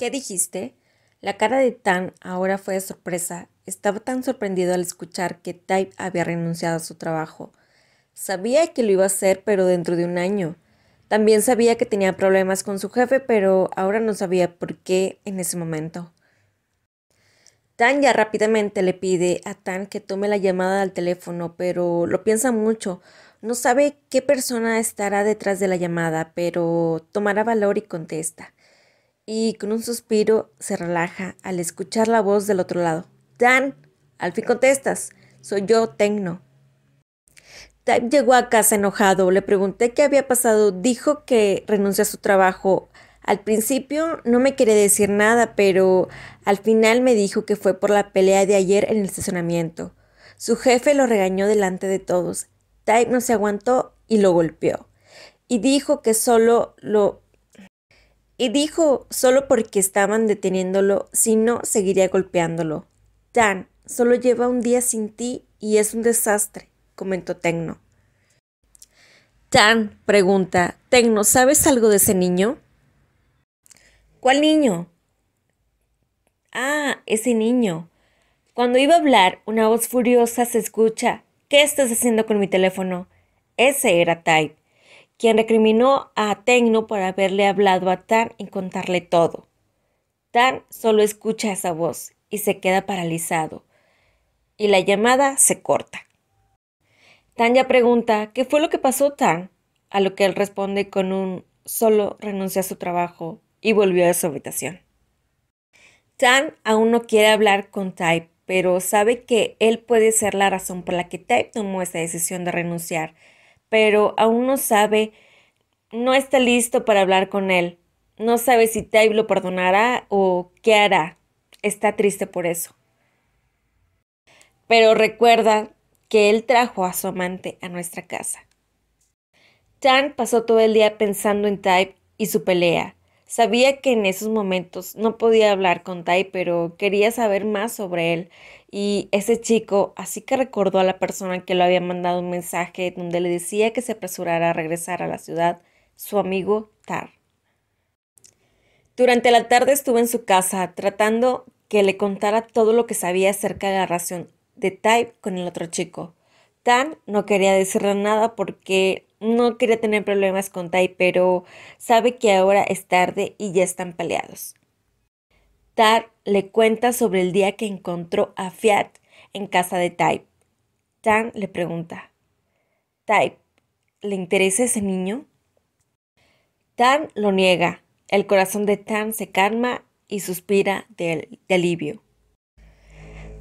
¿Qué dijiste? La cara de Tan ahora fue de sorpresa. Estaba tan sorprendido al escuchar que Type había renunciado a su trabajo. Sabía que lo iba a hacer, pero dentro de un año. También sabía que tenía problemas con su jefe, pero ahora no sabía por qué en ese momento. Tan ya rápidamente le pide a Tan que tome la llamada al teléfono, pero lo piensa mucho. No sabe qué persona estará detrás de la llamada, pero tomará valor y contesta y con un suspiro se relaja al escuchar la voz del otro lado. Dan, al fin contestas, soy yo, Tecno. Type llegó a casa enojado, le pregunté qué había pasado, dijo que renunció a su trabajo. Al principio no me quiere decir nada, pero al final me dijo que fue por la pelea de ayer en el estacionamiento. Su jefe lo regañó delante de todos. Type no se aguantó y lo golpeó. Y dijo que solo lo y dijo solo porque estaban deteniéndolo, si no seguiría golpeándolo. Tan, solo lleva un día sin ti y es un desastre, comentó Tecno. Tan pregunta, Tecno, ¿sabes algo de ese niño? ¿Cuál niño? Ah, ese niño. Cuando iba a hablar, una voz furiosa se escucha. ¿Qué estás haciendo con mi teléfono? Ese era Type quien recriminó a Tecno por haberle hablado a Tan y contarle todo. Tan solo escucha esa voz y se queda paralizado, y la llamada se corta. Tan ya pregunta, ¿qué fue lo que pasó, Tan? A lo que él responde con un solo renuncia a su trabajo y volvió a su habitación. Tan aún no quiere hablar con Type, pero sabe que él puede ser la razón por la que Type tomó esa decisión de renunciar, pero aún no sabe, no está listo para hablar con él. No sabe si Taib lo perdonará o qué hará. Está triste por eso. Pero recuerda que él trajo a su amante a nuestra casa. Tan pasó todo el día pensando en Type y su pelea, Sabía que en esos momentos no podía hablar con Tai, pero quería saber más sobre él y ese chico, así que recordó a la persona que le había mandado un mensaje donde le decía que se apresurara a regresar a la ciudad, su amigo Tar. Durante la tarde estuve en su casa tratando que le contara todo lo que sabía acerca de la relación de Tai con el otro chico. Tan no quería decirle nada porque no quería tener problemas con Tai, pero sabe que ahora es tarde y ya están peleados. Tar le cuenta sobre el día que encontró a Fiat en casa de Tai. Tan le pregunta, Tai, ¿le interesa ese niño? Tan lo niega. El corazón de Tan se calma y suspira de alivio.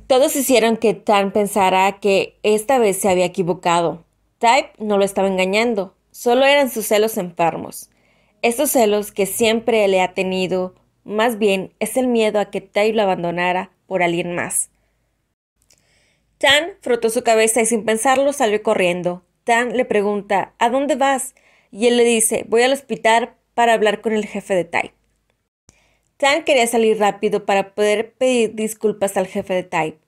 Todos hicieron que Tan pensara que esta vez se había equivocado. Type no lo estaba engañando, solo eran sus celos enfermos. Estos celos que siempre le ha tenido, más bien es el miedo a que Type lo abandonara por alguien más. Tan frotó su cabeza y sin pensarlo salió corriendo. Tan le pregunta, ¿a dónde vas? Y él le dice, voy al hospital para hablar con el jefe de Type. Tan quería salir rápido para poder pedir disculpas al jefe de Type,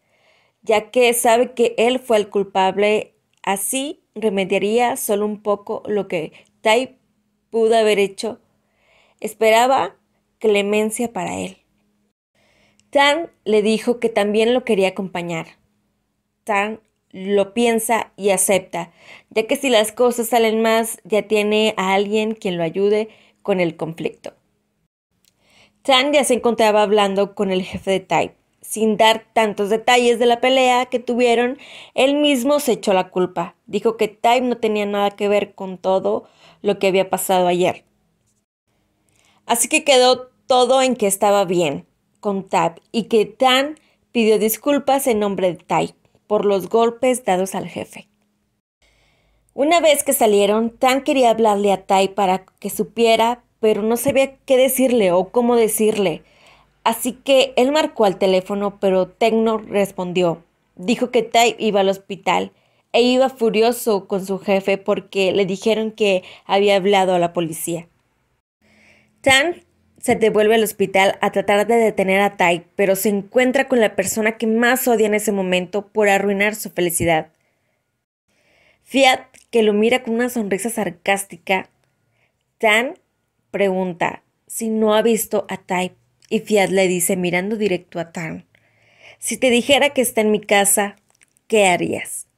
ya que sabe que él fue el culpable, así remediaría solo un poco lo que Type pudo haber hecho. Esperaba clemencia para él. Tan le dijo que también lo quería acompañar. Tan lo piensa y acepta, ya que si las cosas salen más, ya tiene a alguien quien lo ayude con el conflicto. Tan ya se encontraba hablando con el jefe de Tai, Sin dar tantos detalles de la pelea que tuvieron, él mismo se echó la culpa. Dijo que Type no tenía nada que ver con todo lo que había pasado ayer. Así que quedó todo en que estaba bien con Tab y que Tan pidió disculpas en nombre de Tai por los golpes dados al jefe. Una vez que salieron, Tan quería hablarle a Tai para que supiera pero no sabía qué decirle o cómo decirle. Así que él marcó al teléfono, pero Tecno respondió. Dijo que Ty iba al hospital e iba furioso con su jefe porque le dijeron que había hablado a la policía. Tan se devuelve al hospital a tratar de detener a Ty, pero se encuentra con la persona que más odia en ese momento por arruinar su felicidad. Fiat, que lo mira con una sonrisa sarcástica, Tan pregunta si no ha visto a Type y Fiat le dice mirando directo a Tan. si te dijera que está en mi casa, ¿qué harías?